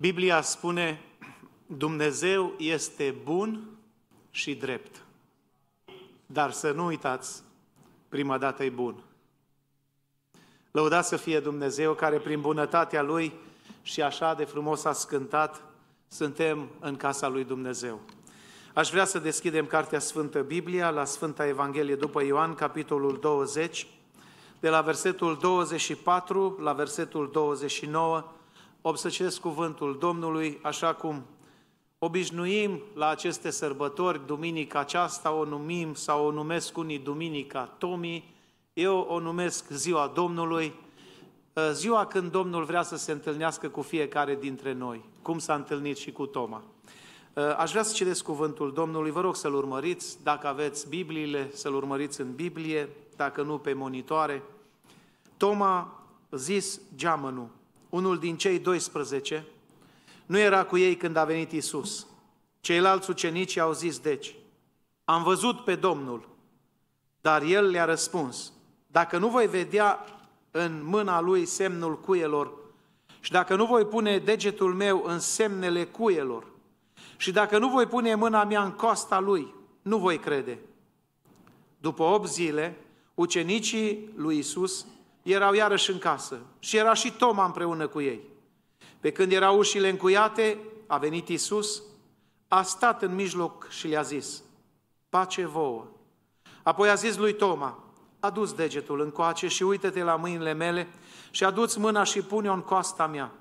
Biblia spune, Dumnezeu este bun și drept. Dar să nu uitați, prima dată e bun. Lăudat să fie Dumnezeu care prin bunătatea Lui și așa de frumos a scântat, suntem în casa Lui Dumnezeu. Aș vrea să deschidem Cartea Sfântă Biblia la Sfânta Evanghelie după Ioan, capitolul 20, de la versetul 24 la versetul 29, obsăcesc cuvântul Domnului, așa cum obișnuim la aceste sărbători, duminica aceasta o numim sau o numesc unii Duminica Tomii, eu o numesc Ziua Domnului, ă, ziua când Domnul vrea să se întâlnească cu fiecare dintre noi, cum s-a întâlnit și cu Toma. Ă, aș vrea să citesc cuvântul Domnului, vă rog să-l urmăriți, dacă aveți Bibliile, să-l urmăriți în Biblie, dacă nu pe monitoare. Toma zis geamănul, unul din cei 12, nu era cu ei când a venit Isus. Ceilalți ucenici au zis deci, am văzut pe Domnul, dar el le-a răspuns, dacă nu voi vedea în mâna lui semnul cuielor și dacă nu voi pune degetul meu în semnele cuielor și dacă nu voi pune mâna mea în coasta lui, nu voi crede. După opt zile, ucenicii lui Isus erau iarăși în casă și era și Toma împreună cu ei. Pe când erau ușile încuiate, a venit Isus, a stat în mijloc și le-a zis, pace vouă. Apoi a zis lui Toma, adu-ți degetul încoace și uită-te la mâinile mele și adu-ți mâna și pune-o în coasta mea.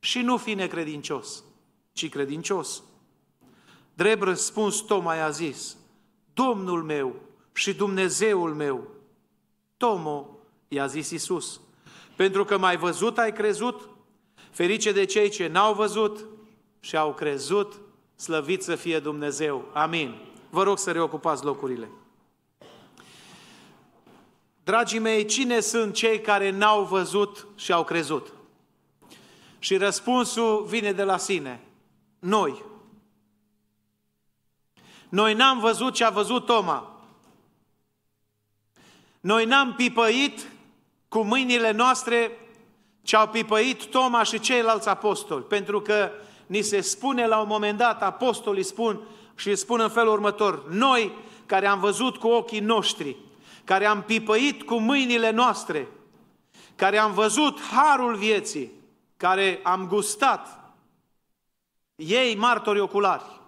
Și nu fi necredincios, ci credincios. Drept răspuns Toma i-a zis, Domnul meu și Dumnezeul meu. Tomo I-a zis Isus, pentru că mai văzut ai crezut, ferice de cei ce n-au văzut și au crezut, slăvit să fie Dumnezeu. Amin. Vă rog să reocupați locurile. Dragii mei, cine sunt cei care n-au văzut și au crezut? Și răspunsul vine de la sine. Noi. Noi n-am văzut ce a văzut Toma. Noi n-am pipăit cu mâinile noastre ce au pipăit Toma și ceilalți apostoli, pentru că ni se spune la un moment dat, apostolii spun și spun în felul următor, noi care am văzut cu ochii noștri, care am pipăit cu mâinile noastre, care am văzut harul vieții, care am gustat, ei martori oculari.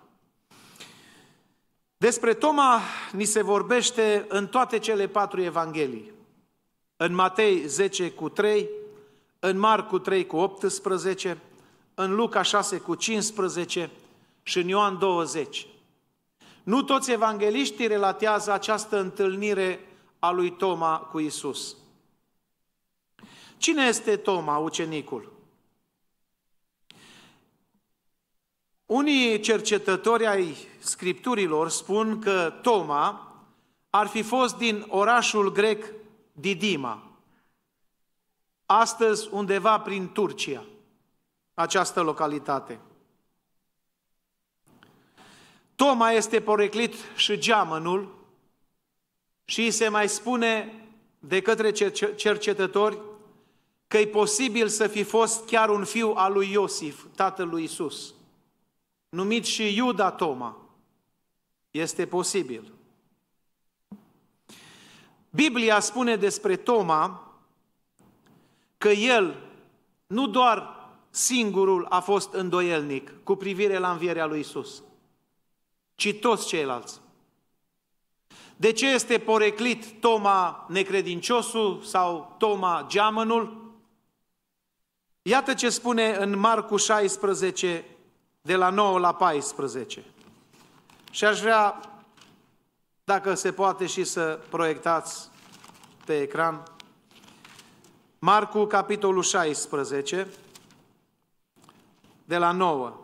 Despre Toma ni se vorbește în toate cele patru evanghelii în Matei 10 cu 3, în Marcu 3 cu 18, în Luca 6 cu 15 și în Ioan 20. Nu toți evangeliștii relatează această întâlnire a lui Toma cu Isus. Cine este Toma, ucenicul? Unii cercetători ai scripturilor spun că Toma ar fi fost din orașul grec Didima, astăzi undeva prin Turcia, această localitate. Toma este poreclit și geamănul și se mai spune de către cercetători că e posibil să fi fost chiar un fiu al lui Iosif, tatăl lui Isus, numit și Iuda Toma. Este posibil. Biblia spune despre Toma că el nu doar singurul a fost îndoielnic cu privire la învierea lui Isus, ci toți ceilalți. De ce este poreclit Toma necredinciosul sau Toma geamănul? Iată ce spune în Marcu 16, de la 9 la 14. Și aș vrea, dacă se poate, și să proiectați pe ecran. Marcu, capitolul 16, de la 9,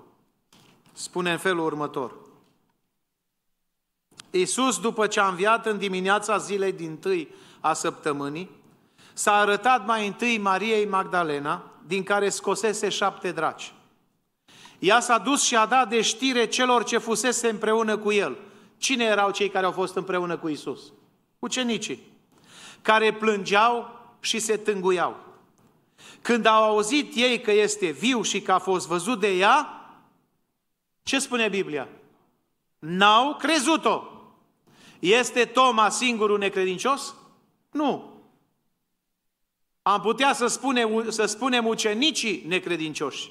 spune în felul următor. Iisus, după ce a înviat în dimineața zilei din tâi a săptămânii, s-a arătat mai întâi Mariei Magdalena, din care scosese șapte draci. Ea s-a dus și a dat de știre celor ce fusese împreună cu el. Cine erau cei care au fost împreună cu Isus? Ucenicii care plângeau și se tânguiau. Când au auzit ei că este viu și că a fost văzut de ea, ce spune Biblia? N-au crezut-o. Este Toma singurul necredincios? Nu. Am putea să, spune, să spunem ucenicii necredincioși.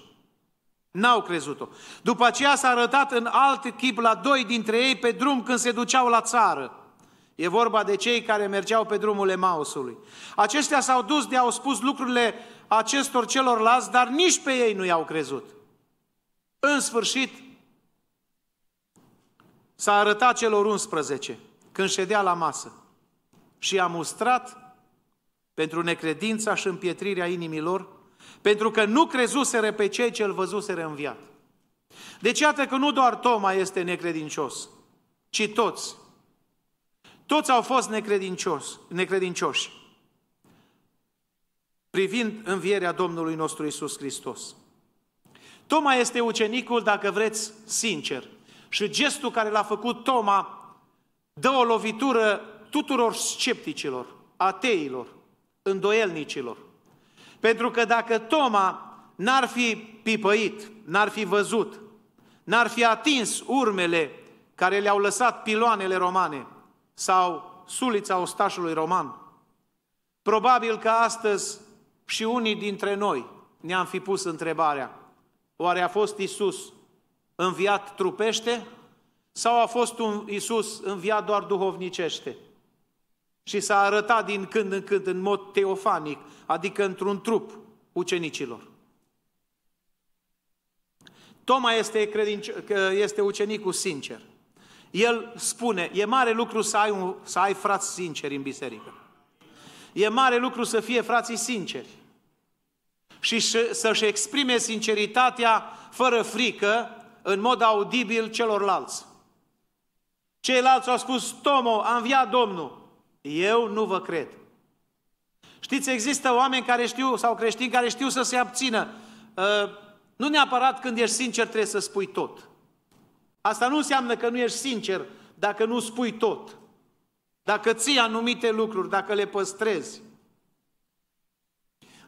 N-au crezut-o. După aceea s-a arătat în alt chip la doi dintre ei pe drum când se duceau la țară. E vorba de cei care mergeau pe drumul Emausului. Aceștia s-au dus de au spus lucrurile acestor celorlalți, dar nici pe ei nu i-au crezut. În sfârșit, s-a arătat celor 11 când ședea la masă și a mustrat pentru necredința și împietrirea inimilor, pentru că nu crezuseră pe cei ce îl văzuseră înviat. Deci iată că nu doar Toma este necredincios, ci toți. Toți au fost necredincioși, necredincioși privind învierea Domnului nostru Isus Hristos. Toma este ucenicul, dacă vreți, sincer. Și gestul care l-a făcut Toma dă o lovitură tuturor scepticilor, ateilor, îndoielnicilor. Pentru că dacă Toma n-ar fi pipăit, n-ar fi văzut, n-ar fi atins urmele care le-au lăsat piloanele romane, sau sulița ostașului roman. Probabil că astăzi și unii dintre noi ne-am fi pus întrebarea, oare a fost Isus înviat trupește sau a fost un Isus înviat doar duhovnicește? Și s-a arătat din când în când în mod teofanic, adică într-un trup ucenicilor. Toma este, credinci- este ucenicul sincer – el spune, e mare lucru să ai, un, să ai frați sinceri în biserică. E mare lucru să fie frații sinceri. Și să-și exprime sinceritatea fără frică, în mod audibil celorlalți. Ceilalți au spus, Tomo, a înviat Domnul. Eu nu vă cred. Știți, există oameni care știu, sau creștini care știu să se abțină. Ă, nu neapărat când ești sincer trebuie să spui tot. Asta nu înseamnă că nu ești sincer dacă nu spui tot. Dacă ții anumite lucruri, dacă le păstrezi.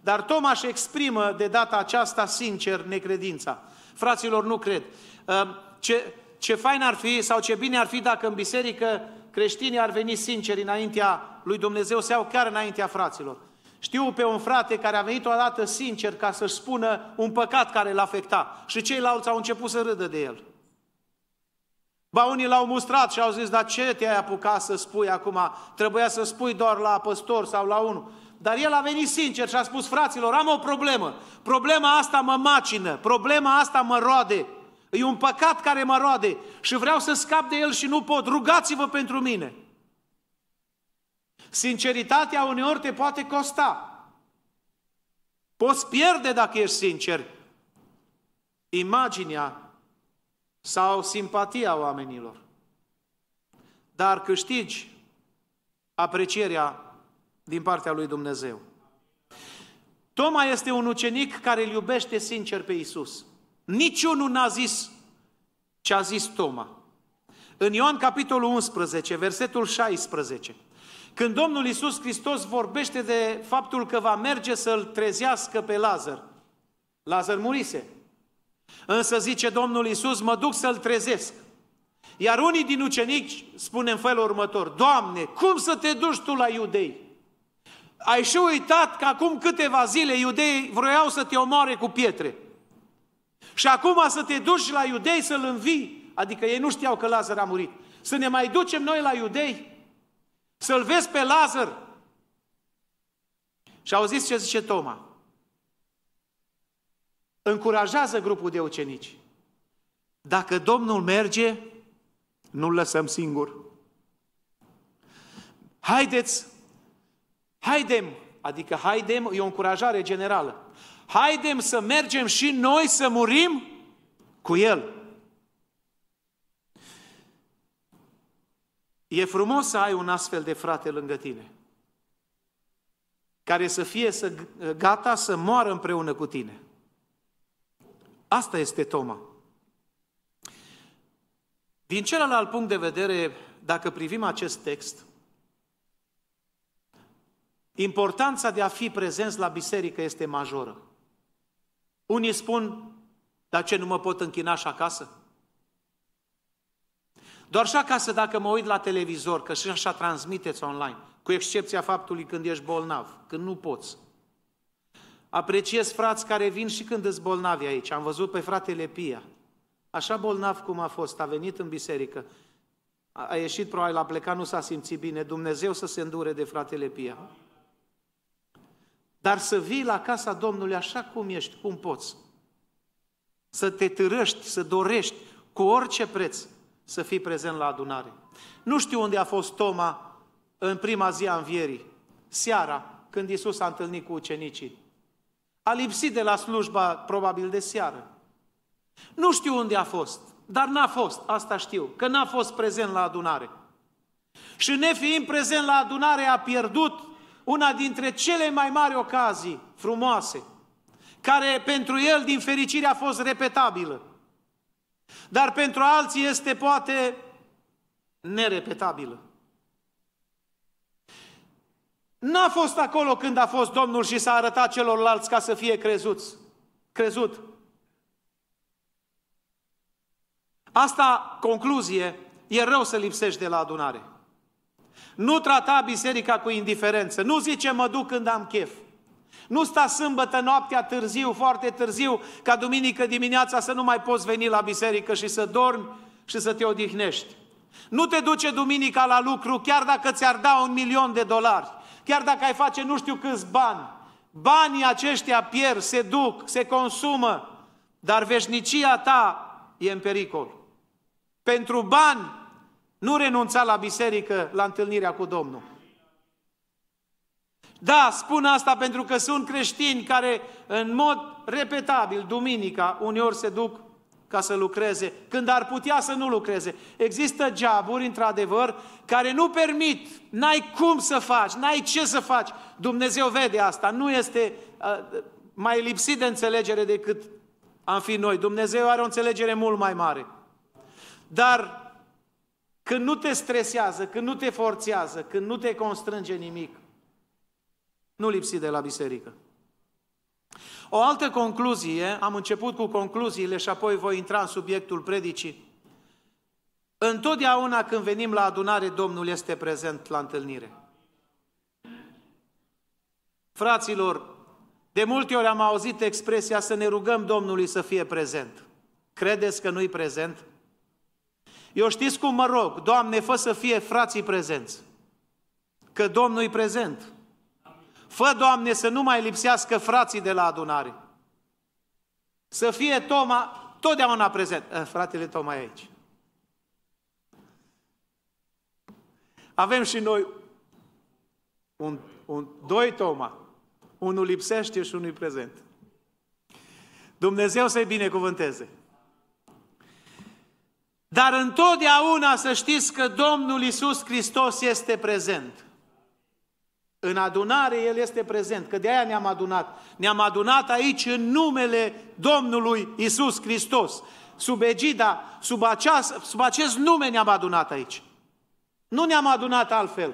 Dar Toma își exprimă de data aceasta sincer necredința. Fraților, nu cred. Ehm, ce, ce fain ar fi sau ce bine ar fi dacă în biserică creștinii ar veni sinceri înaintea lui Dumnezeu sau chiar înaintea fraților. Știu pe un frate care a venit o dată sincer ca să-și spună un păcat care l-afecta a și ceilalți au început să râdă de el. Ba unii l-au mustrat și au zis, dar ce te-ai apucat să spui acum? Trebuia să spui doar la păstor sau la unul. Dar el a venit sincer și a spus, fraților, am o problemă. Problema asta mă macină, problema asta mă roade. E un păcat care mă roade și vreau să scap de el și nu pot. Rugați-vă pentru mine. Sinceritatea uneori te poate costa. Poți pierde dacă ești sincer. Imaginea sau simpatia oamenilor, dar câștigi aprecierea din partea lui Dumnezeu. Toma este un ucenic care îl iubește sincer pe Isus. Niciunul n-a zis ce a zis Toma. În Ioan capitolul 11, versetul 16, când Domnul Isus Hristos vorbește de faptul că va merge să-l trezească pe Lazar, Lazar murise, Însă zice Domnul Iisus, mă duc să-l trezesc. Iar unii din ucenici spune în felul următor, Doamne, cum să te duci tu la iudei? Ai și uitat că acum câteva zile iudeii vroiau să te omoare cu pietre. Și acum să te duci la iudei să-l învii. Adică ei nu știau că Lazar a murit. Să ne mai ducem noi la iudei? Să-l vezi pe Lazar? Și au zis ce zice Toma? încurajează grupul de ucenici. Dacă Domnul merge, nu-l lăsăm singur. Haideți, haidem, adică haidem e o încurajare generală. Haidem să mergem și noi să murim cu El. E frumos să ai un astfel de frate lângă tine, care să fie să, gata să moară împreună cu tine. Asta este Toma. Din celălalt punct de vedere, dacă privim acest text, importanța de a fi prezent la biserică este majoră. Unii spun, dar ce, nu mă pot închina și acasă? Doar și acasă dacă mă uit la televizor, că și așa transmiteți online, cu excepția faptului când ești bolnav, când nu poți. Apreciez frați care vin și când îți bolnavi aici. Am văzut pe fratele Pia. Așa bolnav cum a fost, a venit în biserică. A ieșit probabil, a plecat, nu s-a simțit bine. Dumnezeu să se îndure de fratele Pia. Dar să vii la casa Domnului așa cum ești, cum poți. Să te târăști, să dorești cu orice preț să fii prezent la adunare. Nu știu unde a fost Toma în prima zi a învierii, seara, când Isus a întâlnit cu ucenicii. A lipsit de la slujba, probabil, de seară. Nu știu unde a fost, dar n-a fost, asta știu, că n-a fost prezent la adunare. Și nefiind prezent la adunare, a pierdut una dintre cele mai mari ocazii frumoase, care pentru el, din fericire, a fost repetabilă. Dar pentru alții este poate nerepetabilă. N-a fost acolo când a fost Domnul și s-a arătat celorlalți ca să fie crezuți. Crezut. Asta, concluzie, e rău să lipsești de la adunare. Nu trata biserica cu indiferență. Nu zice mă duc când am chef. Nu sta sâmbătă noaptea târziu, foarte târziu, ca duminică dimineața să nu mai poți veni la biserică și să dormi și să te odihnești. Nu te duce duminica la lucru chiar dacă ți-ar da un milion de dolari chiar dacă ai face nu știu câți bani. Banii aceștia pierd, se duc, se consumă, dar veșnicia ta e în pericol. Pentru bani nu renunța la biserică, la întâlnirea cu Domnul. Da, spun asta pentru că sunt creștini care în mod repetabil, duminica, uneori se duc ca să lucreze, când ar putea să nu lucreze. Există geaburi, într-adevăr, care nu permit, n-ai cum să faci, n-ai ce să faci. Dumnezeu vede asta, nu este uh, mai lipsit de înțelegere decât am fi noi. Dumnezeu are o înțelegere mult mai mare. Dar când nu te stresează, când nu te forțează, când nu te constrânge nimic, nu lipsi de la biserică. O altă concluzie, am început cu concluziile și apoi voi intra în subiectul predicii. Întotdeauna când venim la adunare, Domnul este prezent la întâlnire. Fraților, de multe ori am auzit expresia să ne rugăm Domnului să fie prezent. Credeți că nu-i prezent? Eu știți cum mă rog, Doamne, fă să fie frații prezenți. Că Domnul e prezent. Fă, Doamne, să nu mai lipsească frații de la adunare. Să fie Toma totdeauna prezent. Eh, fratele Toma e aici. Avem și noi un, un, doi Toma. Unul lipsește și unul prezent. Dumnezeu să-i binecuvânteze. Dar întotdeauna să știți că Domnul Isus Hristos este prezent. În adunare El este prezent, că de aia ne-am adunat. Ne-am adunat aici în numele Domnului Isus Hristos. Sub egida, sub, aceas, sub acest nume ne-am adunat aici. Nu ne-am adunat altfel.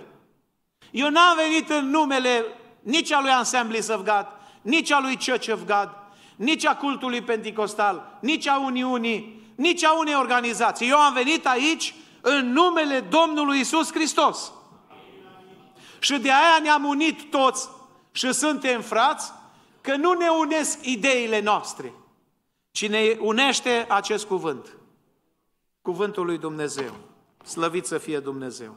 Eu n-am venit în numele nici a lui Assemblies of God, nici a lui Church of God, nici a cultului pentecostal, nici a Uniunii, nici a unei organizații. Eu am venit aici în numele Domnului Isus Hristos. Și de aia ne-am unit toți și suntem frați, că nu ne unesc ideile noastre, ci ne unește acest cuvânt. Cuvântul lui Dumnezeu. Slăvit să fie Dumnezeu.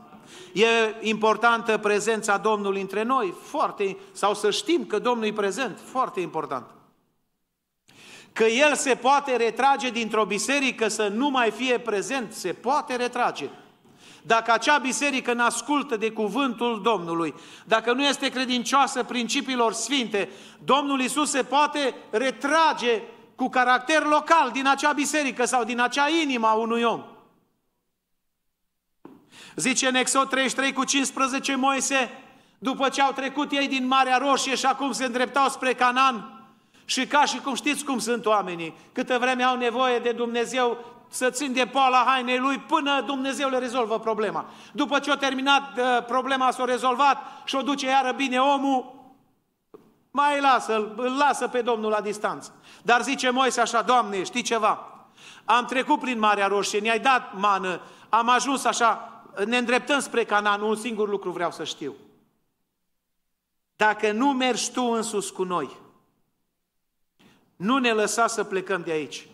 E importantă prezența Domnului între noi, foarte, sau să știm că Domnul e prezent, foarte important. Că El se poate retrage dintr-o biserică să nu mai fie prezent, se poate retrage dacă acea biserică nu ascultă de cuvântul Domnului, dacă nu este credincioasă principiilor sfinte, Domnul Isus se poate retrage cu caracter local din acea biserică sau din acea inimă a unui om. Zice în Exod 33 cu 15 Moise, după ce au trecut ei din Marea Roșie și acum se îndreptau spre Canaan, și ca și cum știți cum sunt oamenii, câtă vreme au nevoie de Dumnezeu, să țin de poala hainei lui până Dumnezeu le rezolvă problema. După ce a terminat uh, problema, s a rezolvat și o duce iară bine omul, mai lasă, îl lasă pe Domnul la distanță. Dar zice Moise așa, Doamne, știi ceva? Am trecut prin Marea Roșie, ne-ai dat mană, am ajuns așa, ne îndreptăm spre Canaan, un singur lucru vreau să știu. Dacă nu mergi tu sus cu noi, nu ne lăsa să plecăm de aici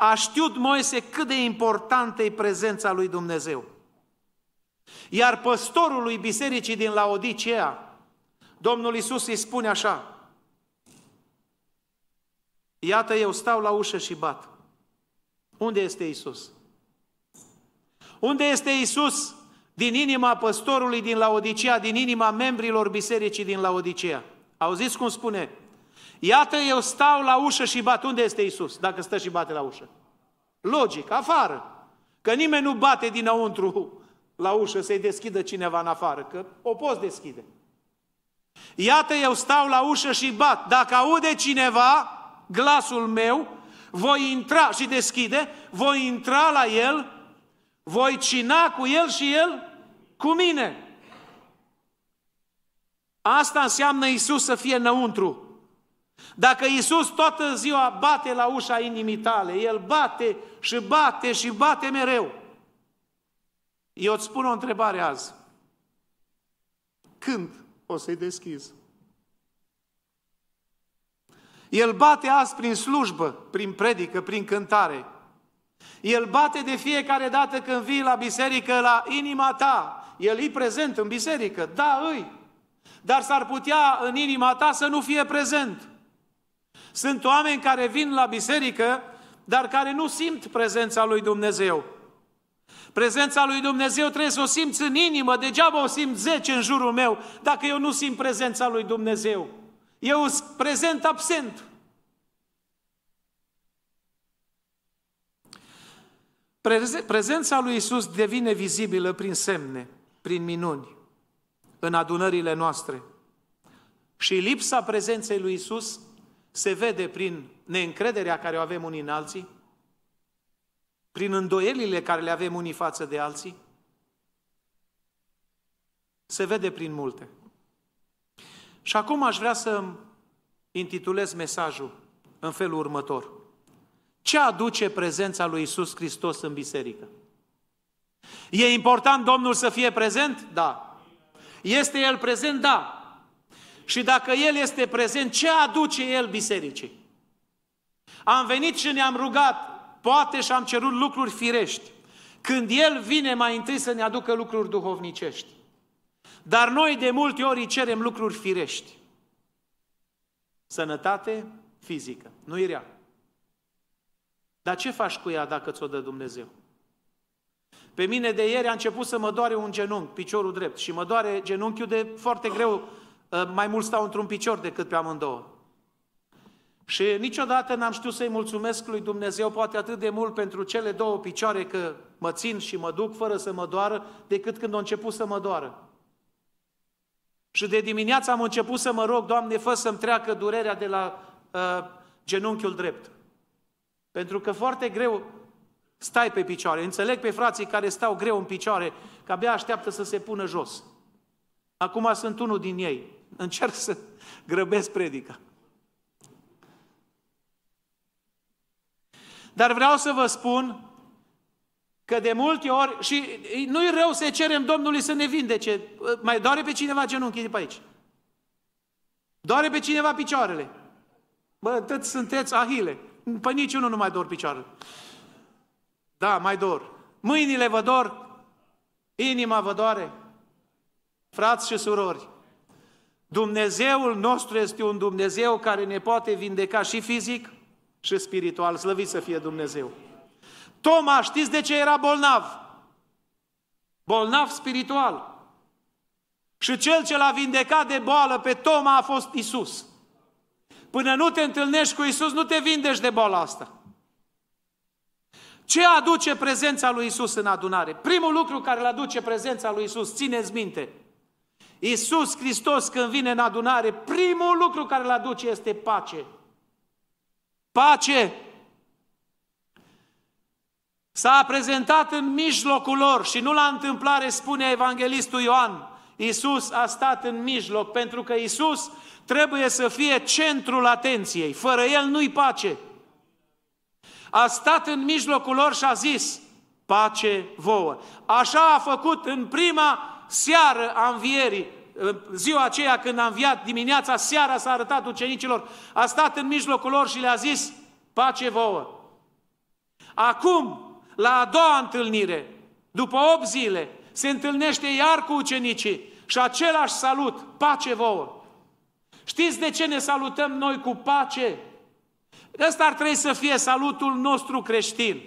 a știut Moise cât de importantă e prezența lui Dumnezeu. Iar păstorului bisericii din Laodicea, Domnul Isus îi spune așa, Iată, eu stau la ușă și bat. Unde este Isus? Unde este Isus din inima păstorului din Laodicea, din inima membrilor bisericii din Laodicea? Auziți cum spune Iată, eu stau la ușă și bat. Unde este Isus, dacă stă și bate la ușă? Logic, afară. Că nimeni nu bate dinăuntru la ușă să-i deschidă cineva în afară, că o poți deschide. Iată, eu stau la ușă și bat. Dacă aude cineva glasul meu, voi intra și deschide, voi intra la el, voi cina cu el și el cu mine. Asta înseamnă Isus să fie înăuntru. Dacă Iisus toată ziua bate la ușa inimii tale, El bate și bate și bate mereu. Eu îți spun o întrebare azi. Când o să-i deschizi? El bate azi prin slujbă, prin predică, prin cântare. El bate de fiecare dată când vii la biserică, la inima ta. El e prezent în biserică, da, îi. Dar s-ar putea în inima ta să nu fie prezent. Sunt oameni care vin la biserică, dar care nu simt prezența lui Dumnezeu. Prezența lui Dumnezeu trebuie să o simți în inimă, degeaba o simt zece în jurul meu, dacă eu nu simt prezența lui Dumnezeu. Eu sunt prezent absent. Prezența lui Isus devine vizibilă prin semne, prin minuni, în adunările noastre. Și lipsa prezenței lui Isus se vede prin neîncrederea care o avem unii în alții, prin îndoielile care le avem unii față de alții, se vede prin multe. Și acum aș vrea să intitulez mesajul în felul următor. Ce aduce prezența lui Isus Hristos în biserică? E important Domnul să fie prezent? Da. Este El prezent? Da. Și dacă El este prezent, ce aduce El bisericii? Am venit și ne-am rugat, poate și am cerut lucruri firești. Când El vine mai întâi să ne aducă lucruri duhovnicești. Dar noi de multe ori îi cerem lucruri firești. Sănătate fizică, nu e rea. Dar ce faci cu ea dacă ți-o dă Dumnezeu? Pe mine de ieri a început să mă doare un genunchi, piciorul drept, și mă doare genunchiul de foarte greu Ă, mai mult stau într-un picior decât pe amândouă. Și niciodată n-am știut să-i mulțumesc lui Dumnezeu poate atât de mult pentru cele două picioare că mă țin și mă duc fără să mă doară, decât când a început să mă doară. Și de dimineață am început să mă rog, Doamne, fă să-mi treacă durerea de la uh, genunchiul drept. Pentru că foarte greu stai pe picioare. Înțeleg pe frații care stau greu în picioare, că abia așteaptă să se pună jos. Acum sunt unul din ei. Încerc să grăbesc predica. Dar vreau să vă spun că de multe ori, și nu-i rău să cerem Domnului să ne vindece, mai doare pe cineva genunchii de pe aici. Doare pe cineva picioarele. Bă, atât sunteți ahile. Pe niciunul nu mai dor picioarele. Da, mai dor. Mâinile vă dor, inima vă doare. Frați și surori, Dumnezeul nostru este un Dumnezeu care ne poate vindeca și fizic și spiritual. Slăvit să fie Dumnezeu! Toma, știți de ce era bolnav? Bolnav spiritual. Și cel ce l-a vindecat de boală pe Toma a fost Isus. Până nu te întâlnești cu Isus, nu te vindești de boala asta. Ce aduce prezența lui Isus în adunare? Primul lucru care îl aduce prezența lui Isus, țineți minte, Iisus Hristos când vine în adunare, primul lucru care îl aduce este pace. Pace! S-a prezentat în mijlocul lor și nu la întâmplare spune evanghelistul Ioan, Iisus a stat în mijloc, pentru că Iisus trebuie să fie centrul atenției. Fără El nu-i pace. A stat în mijlocul lor și a zis, pace vouă. Așa a făcut în prima seară a învierii, ă, ziua aceea când a înviat dimineața, seara s-a arătat ucenicilor, a stat în mijlocul lor și le-a zis, pace vouă. Acum, la a doua întâlnire, după 8 zile, se întâlnește iar cu ucenicii și același salut, pace vouă. Știți de ce ne salutăm noi cu pace? Ăsta ar trebui să fie salutul nostru creștin.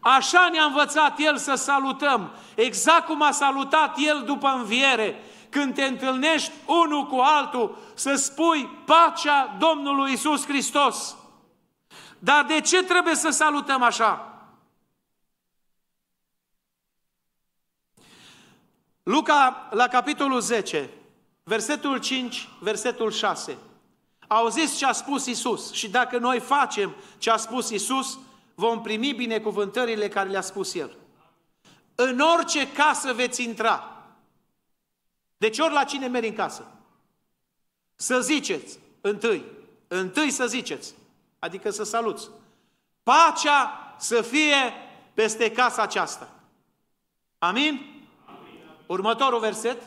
Așa ne-a învățat El să salutăm, exact cum a salutat El după înviere, când te întâlnești unul cu altul, să spui pacea Domnului Isus Hristos. Dar de ce trebuie să salutăm așa? Luca, la capitolul 10, versetul 5, versetul 6. Auziți ce a spus Isus și dacă noi facem ce a spus Isus, vom primi binecuvântările care le-a spus El. În orice casă veți intra. Deci ori la cine meri în casă? Să ziceți, întâi, întâi să ziceți, adică să saluți. Pacea să fie peste casa aceasta. Amin? Amin. Următorul verset.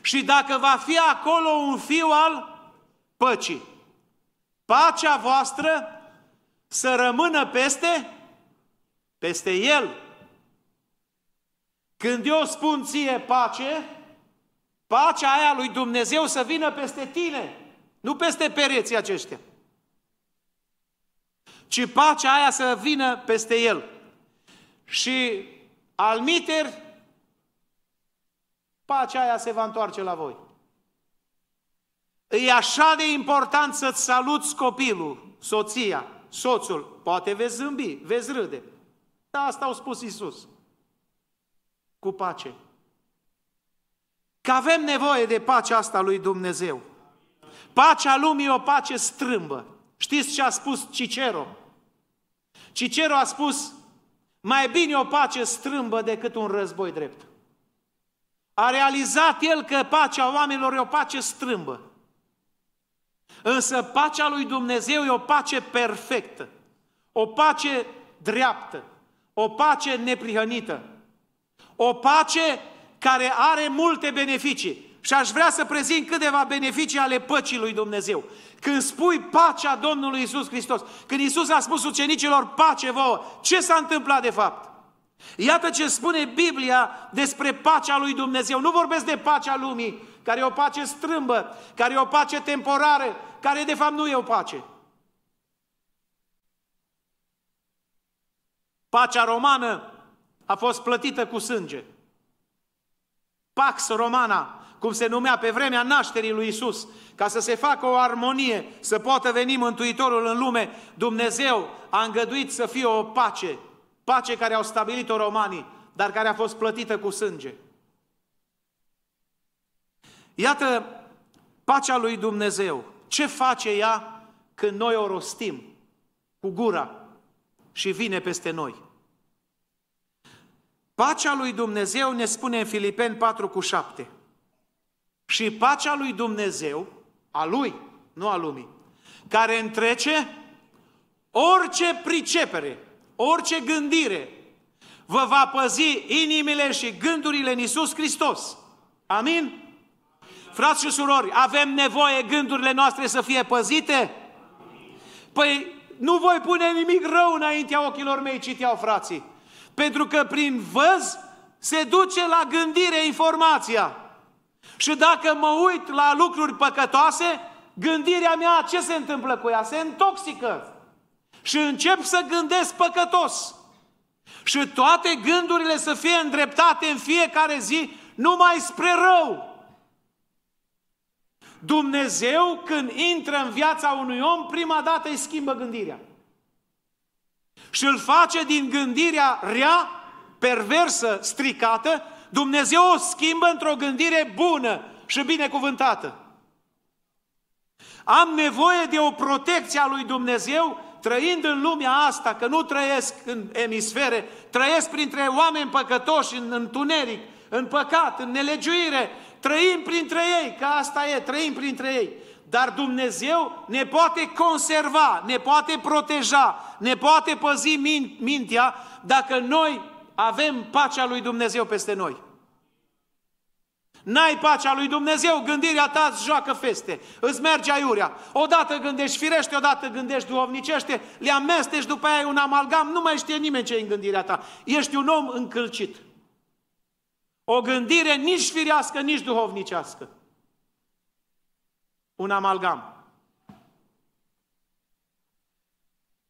Și dacă va fi acolo un fiu al păcii, pacea voastră să rămână peste? Peste el. Când eu spun ție pace, pacea aia lui Dumnezeu să vină peste tine, nu peste pereții aceștia, ci pacea aia să vină peste el. Și almiter, pacea aia se va întoarce la voi. E așa de important să-ți saluți copilul, soția, soțul, poate vezi zâmbi, vezi râde. Da, asta au spus Isus. Cu pace. Că avem nevoie de pacea asta lui Dumnezeu. Pacea lumii e o pace strâmbă. Știți ce a spus Cicero? Cicero a spus, mai bine o pace strâmbă decât un război drept. A realizat el că pacea oamenilor e o pace strâmbă. Însă pacea lui Dumnezeu e o pace perfectă, o pace dreaptă, o pace neprihănită, o pace care are multe beneficii. Și aș vrea să prezint câteva beneficii ale păcii lui Dumnezeu. Când spui pacea Domnului Isus Hristos, când Isus a spus ucenicilor pace vouă, ce s-a întâmplat de fapt? Iată ce spune Biblia despre pacea lui Dumnezeu. Nu vorbesc de pacea lumii, care e o pace strâmbă, care e o pace temporară, care de fapt nu e o pace. Pacea romană a fost plătită cu sânge. Pax Romana, cum se numea pe vremea nașterii lui Isus, ca să se facă o armonie, să poată veni Mântuitorul în lume, Dumnezeu a îngăduit să fie o pace, pace care au stabilit-o romanii, dar care a fost plătită cu sânge. Iată pacea lui Dumnezeu. Ce face ea când noi o rostim cu gura și vine peste noi? Pacea lui Dumnezeu ne spune în Filipeni 4 cu 7. Și pacea lui Dumnezeu, a lui, nu a lumii, care întrece orice pricepere, orice gândire, vă va păzi inimile și gândurile în Iisus Hristos. Amin? Frați și surori, avem nevoie gândurile noastre să fie păzite? Păi nu voi pune nimic rău înaintea ochilor mei, citeau frații. Pentru că prin văz se duce la gândire informația. Și dacă mă uit la lucruri păcătoase, gândirea mea ce se întâmplă cu ea? Se intoxică. Și încep să gândesc păcătos. Și toate gândurile să fie îndreptate în fiecare zi numai spre rău. Dumnezeu când intră în viața unui om, prima dată îi schimbă gândirea. Și îl face din gândirea rea, perversă, stricată, Dumnezeu o schimbă într-o gândire bună și binecuvântată. Am nevoie de o protecție a lui Dumnezeu trăind în lumea asta, că nu trăiesc în emisfere, trăiesc printre oameni păcătoși, în întuneric, în păcat, în nelegiuire, Trăim printre ei, că asta e, trăim printre ei. Dar Dumnezeu ne poate conserva, ne poate proteja, ne poate păzi min- mintea dacă noi avem pacea lui Dumnezeu peste noi. N-ai pacea lui Dumnezeu, gândirea ta îți joacă feste, îți merge aiurea. Odată gândești firește, odată gândești duhovnicește, le amestești, după aia un amalgam, nu mai știe nimeni ce e în gândirea ta. Ești un om încălcit. O gândire nici firească, nici duhovnicească. Un amalgam.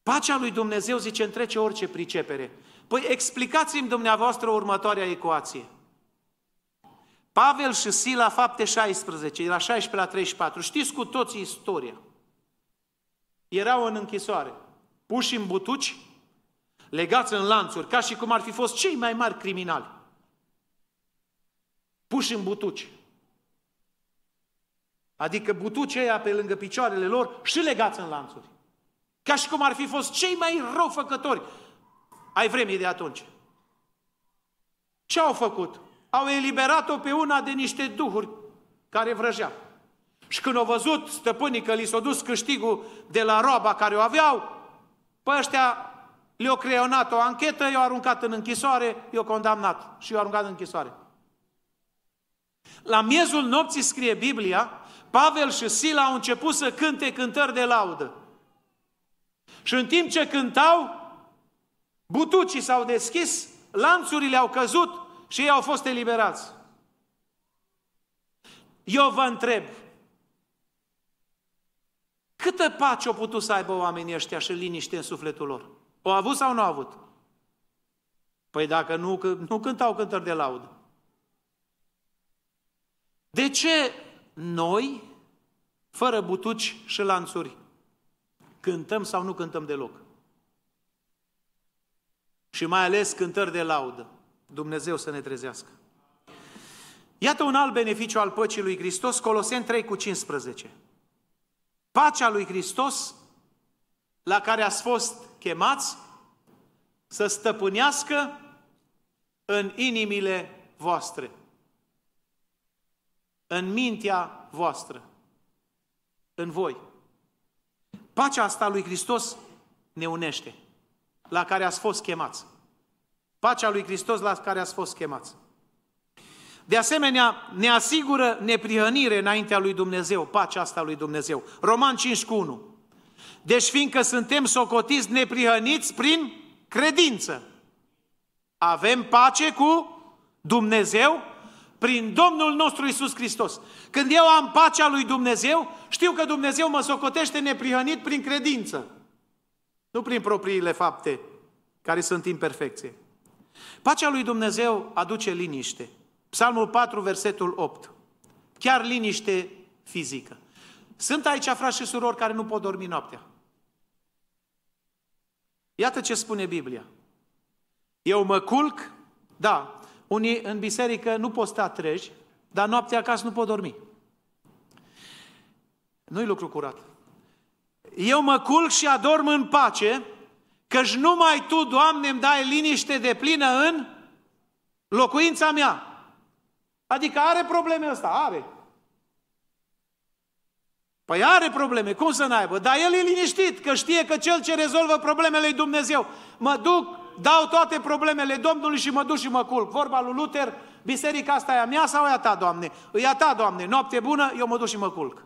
Pacea lui Dumnezeu, zice, întrece orice pricepere. Păi explicați-mi dumneavoastră următoarea ecuație. Pavel și Sila, fapte 16, de la 16 la 34, știți cu toții istoria. Erau în închisoare, puși în butuci, legați în lanțuri, ca și cum ar fi fost cei mai mari criminali puși în butuci. Adică butuci aia pe lângă picioarele lor și legați în lanțuri. Ca și cum ar fi fost cei mai răufăcători ai vremii de atunci. Ce au făcut? Au eliberat-o pe una de niște duhuri care vrăjea. Și când au văzut stăpânii că li s au dus câștigul de la roaba care o aveau, pe ăștia le-au creionat o anchetă, i-au aruncat în închisoare, i-au condamnat și i-au aruncat în închisoare. La miezul nopții scrie Biblia, Pavel și Sila au început să cânte cântări de laudă. Și în timp ce cântau, butucii s-au deschis, lanțurile au căzut și ei au fost eliberați. Eu vă întreb, câtă pace au putut să aibă oamenii ăștia și liniște în sufletul lor? O avut sau nu au avut? Păi dacă nu, nu cântau cântări de laudă. De ce noi, fără butuci și lanțuri, cântăm sau nu cântăm deloc? Și mai ales cântări de laudă. Dumnezeu să ne trezească. Iată un alt beneficiu al păcii lui Hristos, Coloseni 3 cu 15. Pacea lui Hristos, la care ați fost chemați, să stăpânească în inimile voastre în mintea voastră, în voi. Pacea asta lui Hristos ne unește, la care ați fost chemați. Pacea lui Hristos la care ați fost chemați. De asemenea, ne asigură neprihănire înaintea lui Dumnezeu, pacea asta lui Dumnezeu. Roman 5 cu 1. Deci fiindcă suntem socotiți neprihăniți prin credință. Avem pace cu Dumnezeu prin Domnul nostru Isus Hristos. Când eu am pacea lui Dumnezeu, știu că Dumnezeu mă socotește neprihănit prin credință, nu prin propriile fapte care sunt imperfecție. Pacea lui Dumnezeu aduce liniște. Psalmul 4, versetul 8. Chiar liniște fizică. Sunt aici frați și surori care nu pot dormi noaptea. Iată ce spune Biblia. Eu mă culc, da, unii în biserică nu pot sta treji, dar noaptea acasă nu pot dormi. Nu-i lucru curat. Eu mă culc și adorm în pace, căci numai Tu, Doamne, îmi dai liniște de plină în locuința mea. Adică are probleme ăsta, are. Păi are probleme, cum să n-aibă? Dar el e liniștit, că știe că cel ce rezolvă problemele lui Dumnezeu. Mă duc dau toate problemele Domnului și mă duc și mă culc. Vorba lui Luther, biserica asta e a mea sau e a ta, Doamne? E a ta, Doamne, noapte bună, eu mă duc și mă culc.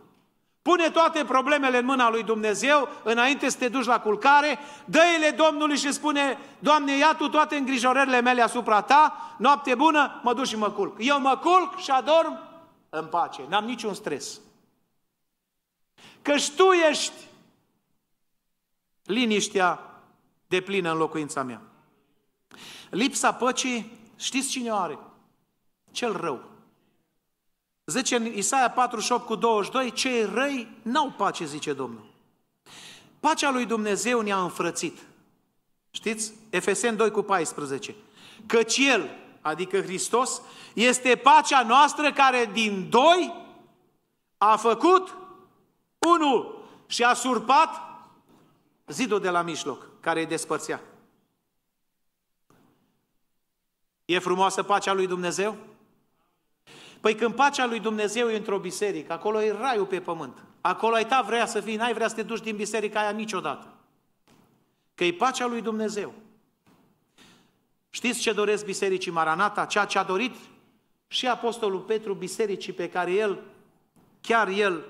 Pune toate problemele în mâna lui Dumnezeu înainte să te duci la culcare, dă-ele Domnului și spune, Doamne, ia Tu toate îngrijorările mele asupra Ta, noapte bună, mă duc și mă culc. Eu mă culc și adorm în pace, n-am niciun stres. Căci Tu ești liniștea de plină în locuința mea. Lipsa păcii, știți cine o are? Cel rău. Zice în Isaia 48 cu 22, cei răi n-au pace, zice Domnul. Pacea lui Dumnezeu ne-a înfrățit. Știți? Efesen 2 cu 14. Căci El, adică Hristos, este pacea noastră care din doi a făcut unul și a surpat zidul de la mijloc, care îi despărțea. E frumoasă pacea lui Dumnezeu? Păi când pacea lui Dumnezeu e într-o biserică, acolo e raiul pe pământ. Acolo ai ta vrea să fii, n-ai vrea să te duci din biserica aia niciodată. Că e pacea lui Dumnezeu. Știți ce doresc bisericii Maranata? Ceea ce a dorit și Apostolul Petru bisericii pe care el, chiar el,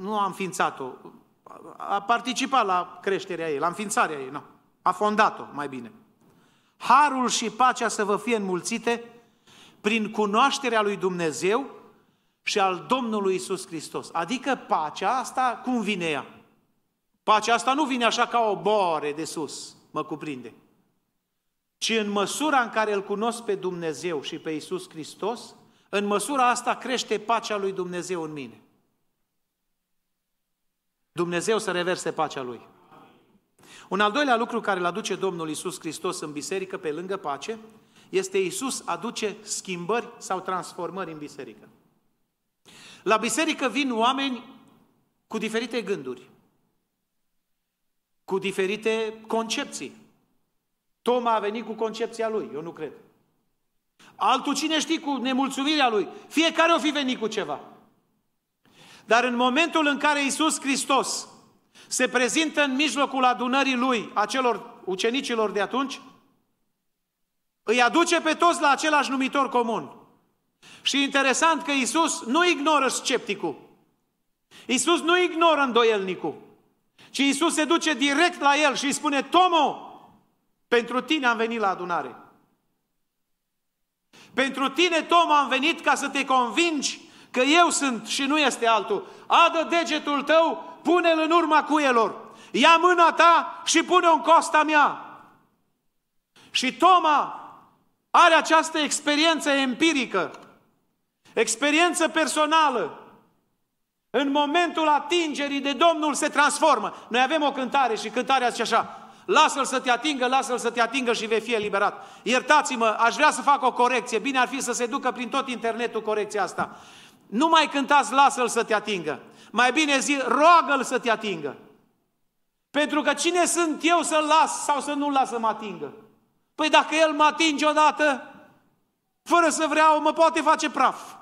nu a înființat-o, a participat la creșterea ei, la înființarea ei, nu. A fondat-o, mai bine. Harul și pacea să vă fie înmulțite prin cunoașterea lui Dumnezeu și al Domnului Isus Hristos. Adică pacea asta, cum vine ea? Pacea asta nu vine așa ca o boare de sus, mă cuprinde. Ci în măsura în care îl cunosc pe Dumnezeu și pe Isus Hristos, în măsura asta crește pacea lui Dumnezeu în mine. Dumnezeu să reverse pacea lui. Un al doilea lucru care îl aduce Domnul Isus Hristos în biserică, pe lângă pace, este Isus aduce schimbări sau transformări în biserică. La biserică vin oameni cu diferite gânduri, cu diferite concepții. Toma a venit cu concepția lui, eu nu cred. Altul cine știe cu nemulțumirea lui. Fiecare o fi venit cu ceva. Dar în momentul în care Isus Hristos se prezintă în mijlocul adunării lui, acelor ucenicilor de atunci, îi aduce pe toți la același numitor comun. Și interesant că Isus nu ignoră scepticul. Isus nu ignoră îndoielnicul. Ci Isus se duce direct la el și îi spune, Tomo, pentru tine am venit la adunare. Pentru tine, Tom, am venit ca să te convingi că eu sunt și nu este altul. Adă degetul tău pune-l în urma cuielor, ia mâna ta și pune-o în costa mea. Și Toma are această experiență empirică, experiență personală. În momentul atingerii de Domnul se transformă. Noi avem o cântare și cântarea zice așa, Lasă-l să te atingă, lasă-l să te atingă și vei fi eliberat. Iertați-mă, aș vrea să fac o corecție. Bine ar fi să se ducă prin tot internetul corecția asta. Nu mai cântați lasă-l să te atingă. Mai bine zi, roagă-l să te atingă. Pentru că cine sunt eu să-l las sau să nu-l las să mă atingă? Păi dacă el mă atinge odată, fără să vreau, mă poate face praf.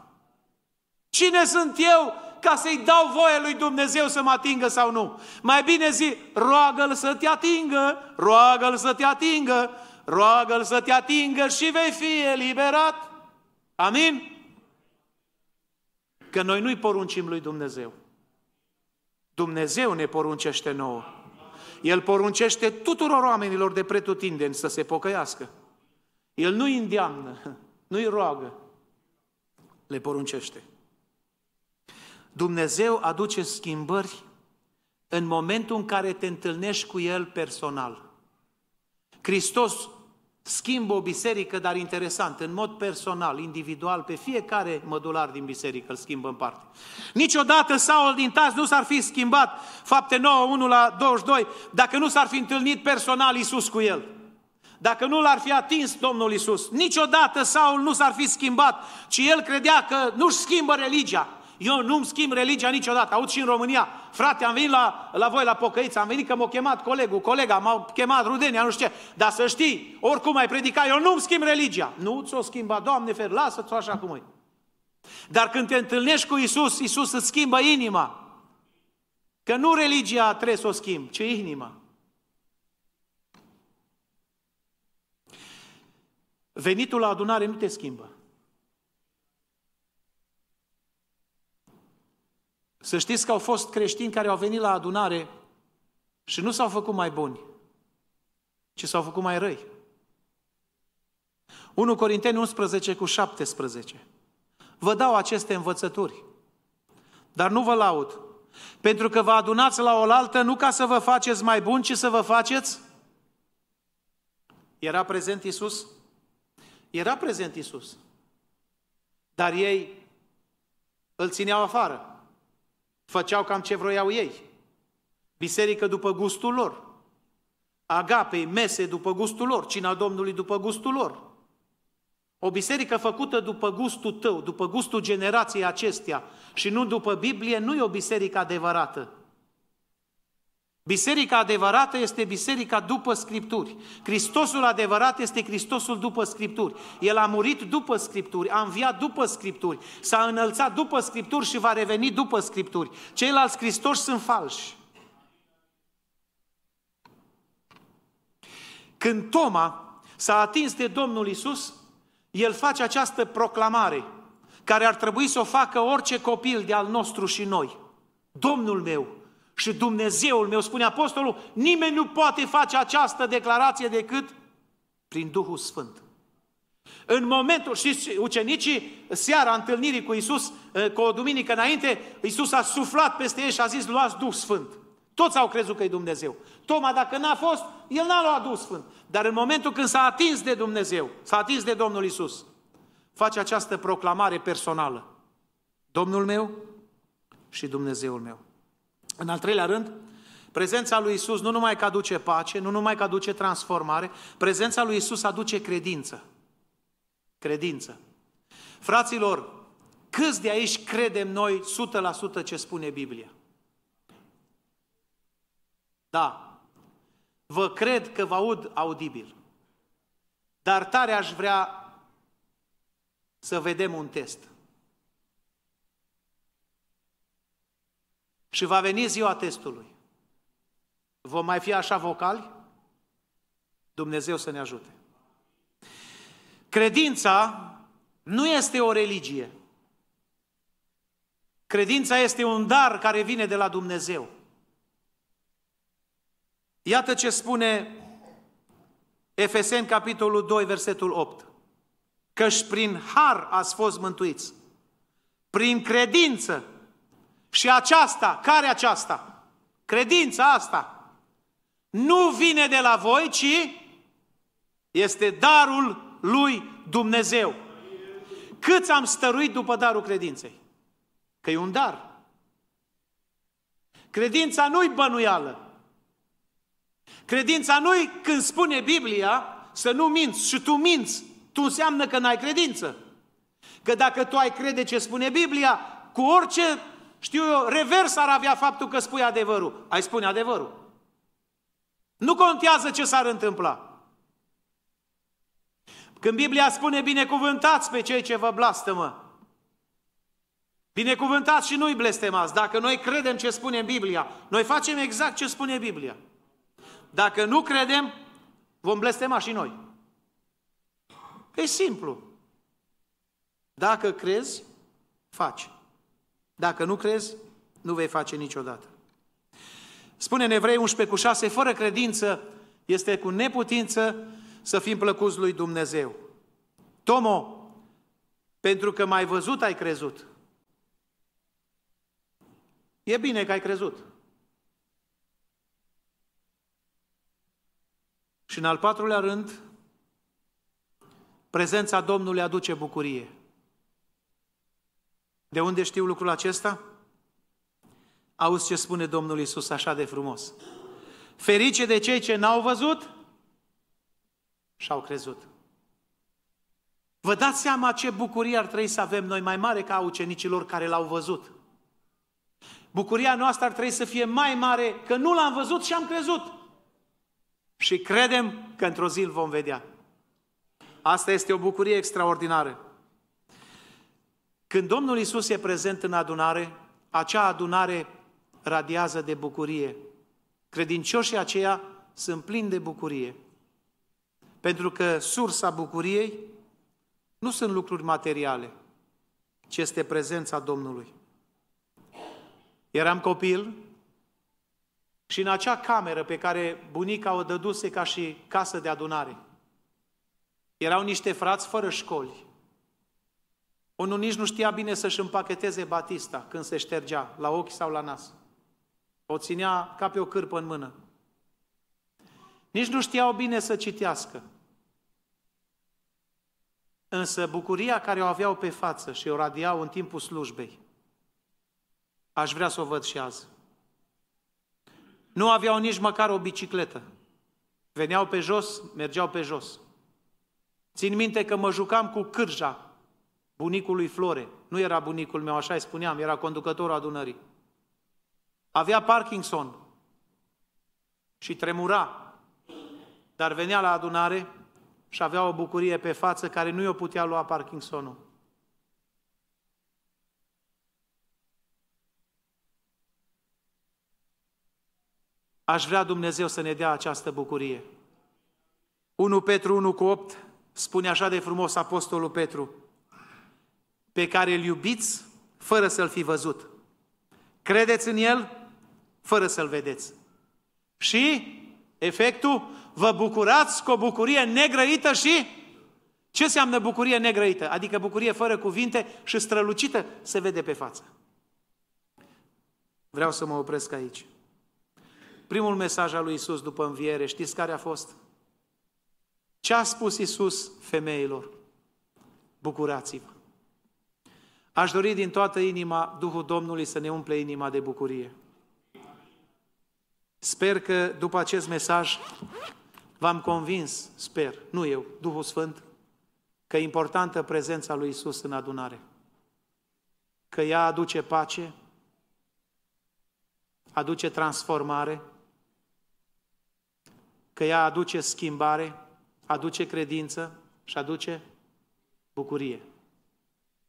Cine sunt eu ca să-i dau voie lui Dumnezeu să mă atingă sau nu? Mai bine zi, roagă-l să te atingă, roagă-l să te atingă, roagă-l să te atingă și vei fi eliberat. Amin? Că noi nu-i poruncim lui Dumnezeu. Dumnezeu ne poruncește nouă. El poruncește tuturor oamenilor de pretutindeni să se pocăiască. El nu-i îndeamnă, nu-i roagă, le poruncește. Dumnezeu aduce schimbări în momentul în care te întâlnești cu El personal. Hristos schimbă o biserică, dar interesant, în mod personal, individual, pe fiecare mădular din biserică îl schimbă în parte. Niciodată Saul din Taz nu s-ar fi schimbat, fapte 9, 1 la 22, dacă nu s-ar fi întâlnit personal Isus cu el. Dacă nu l-ar fi atins Domnul Isus, niciodată Saul nu s-ar fi schimbat, ci el credea că nu-și schimbă religia, eu nu-mi schimb religia niciodată. Auzi și în România. Frate, am venit la, la voi la pocăiță, am venit că m-a chemat colegul, colega, m-au chemat rudenia, nu știu ce. Dar să știi, oricum ai predica, eu nu-mi schimb religia. Nu ți-o schimba, Doamne, fer, lasă-ți-o așa cum e. Dar când te întâlnești cu Isus, Isus îți schimbă inima. Că nu religia trebuie să o schimb, ci inima. Venitul la adunare nu te schimbă. Să știți că au fost creștini care au venit la adunare și nu s-au făcut mai buni, ci s-au făcut mai răi. 1 Corinteni 11 cu 17. Vă dau aceste învățături, dar nu vă laud, pentru că vă adunați la oaltă nu ca să vă faceți mai buni, ci să vă faceți... Era prezent Isus? Era prezent Isus. Dar ei îl țineau afară. Făceau cam ce vroiau ei. Biserică după gustul lor. Agapei, mese după gustul lor, cina Domnului după gustul lor. O biserică făcută după gustul tău, după gustul generației acestea și nu după Biblie, nu e o biserică adevărată. Biserica adevărată este biserica după Scripturi. Hristosul adevărat este Hristosul după Scripturi. El a murit după Scripturi, a înviat după Scripturi, s-a înălțat după Scripturi și va reveni după Scripturi. Ceilalți Hristoși sunt falși. Când Toma s-a atins de Domnul Isus, el face această proclamare, care ar trebui să o facă orice copil de al nostru și noi. Domnul meu, și Dumnezeul meu, spune apostolul, nimeni nu poate face această declarație decât prin Duhul Sfânt. În momentul, știți, ucenicii, seara întâlnirii cu Isus, eh, cu o duminică înainte, Isus a suflat peste ei și a zis, luați Duh Sfânt. Toți au crezut că e Dumnezeu. Toma, dacă n-a fost, el n-a luat Duh Sfânt. Dar în momentul când s-a atins de Dumnezeu, s-a atins de Domnul Isus, face această proclamare personală. Domnul meu și Dumnezeul meu. În al treilea rând, prezența lui Isus nu numai că aduce pace, nu numai că aduce transformare, prezența lui Isus aduce credință. Credință. Fraților, câți de aici credem noi 100% ce spune Biblia? Da. Vă cred că vă aud audibil. Dar tare aș vrea să vedem un test. Și va veni ziua testului. Vom mai fi așa vocali? Dumnezeu să ne ajute. Credința nu este o religie. Credința este un dar care vine de la Dumnezeu. Iată ce spune Efeseni, capitolul 2, versetul 8. Căci prin har ați fost mântuiți. Prin credință și aceasta, care aceasta? Credința asta. Nu vine de la voi, ci este darul lui Dumnezeu. Cât am stăruit după darul credinței? Că e un dar. Credința nu-i bănuială. Credința nu-i când spune Biblia să nu minți și tu minți. Tu înseamnă că n-ai credință. Că dacă tu ai crede ce spune Biblia, cu orice știu eu, revers ar avea faptul că spui adevărul. Ai spune adevărul. Nu contează ce s-ar întâmpla. Când Biblia spune binecuvântați pe cei ce vă blastămă, binecuvântați și nu-i blestemați. Dacă noi credem ce spune Biblia, noi facem exact ce spune Biblia. Dacă nu credem, vom blestema și noi. E simplu. Dacă crezi, faci. Dacă nu crezi, nu vei face niciodată. Spune în Evrei 11 cu 6, fără credință este cu neputință să fim plăcuți lui Dumnezeu. Tomo, pentru că mai văzut ai crezut. E bine că ai crezut. Și în al patrulea rând, prezența Domnului aduce bucurie. De unde știu lucrul acesta? Auzi ce spune Domnul Isus așa de frumos. Ferice de cei ce n-au văzut și au crezut. Vă dați seama ce bucurie ar trebui să avem noi mai mare ca ucenicilor care l-au văzut. Bucuria noastră ar trebui să fie mai mare că nu l-am văzut și am crezut. Și credem că într-o zi îl vom vedea. Asta este o bucurie extraordinară. Când Domnul Isus e prezent în adunare, acea adunare radiază de bucurie. Credincioșii aceia sunt plini de bucurie. Pentru că sursa bucuriei nu sunt lucruri materiale, ci este prezența Domnului. Eram copil și în acea cameră pe care bunica o dăduse ca și casă de adunare, erau niște frați fără școli, unul nici nu știa bine să-și împacheteze batista când se ștergea, la ochi sau la nas. O ținea ca pe o cârpă în mână. Nici nu știau bine să citească. Însă bucuria care o aveau pe față și o radiau în timpul slujbei, aș vrea să o văd și azi. Nu aveau nici măcar o bicicletă. Veneau pe jos, mergeau pe jos. Țin minte că mă jucam cu cârja bunicul lui Flore, nu era bunicul meu, așa îi spuneam, era conducătorul adunării. Avea Parkinson și tremura, dar venea la adunare și avea o bucurie pe față care nu i-o putea lua Parkinsonul. Aș vrea Dumnezeu să ne dea această bucurie. 1 Petru 1 cu 8 spune așa de frumos Apostolul Petru, pe care îl iubiți fără să-l fi văzut. Credeți în el fără să-l vedeți. Și efectul, vă bucurați cu o bucurie negrăită și ce înseamnă bucurie negrăită? Adică bucurie fără cuvinte și strălucită se vede pe față. Vreau să mă opresc aici. Primul mesaj al lui Isus după înviere, știți care a fost? Ce a spus Isus femeilor? Bucurați-vă! Aș dori din toată inima Duhul Domnului să ne umple inima de bucurie. Sper că după acest mesaj v-am convins, sper, nu eu, Duhul Sfânt, că e importantă prezența lui Isus în adunare. Că ea aduce pace, aduce transformare, că ea aduce schimbare, aduce credință și aduce bucurie.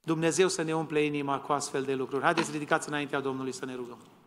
Dumnezeu să ne umple inima cu astfel de lucruri. Haideți, ridicați înaintea Domnului să ne rugăm.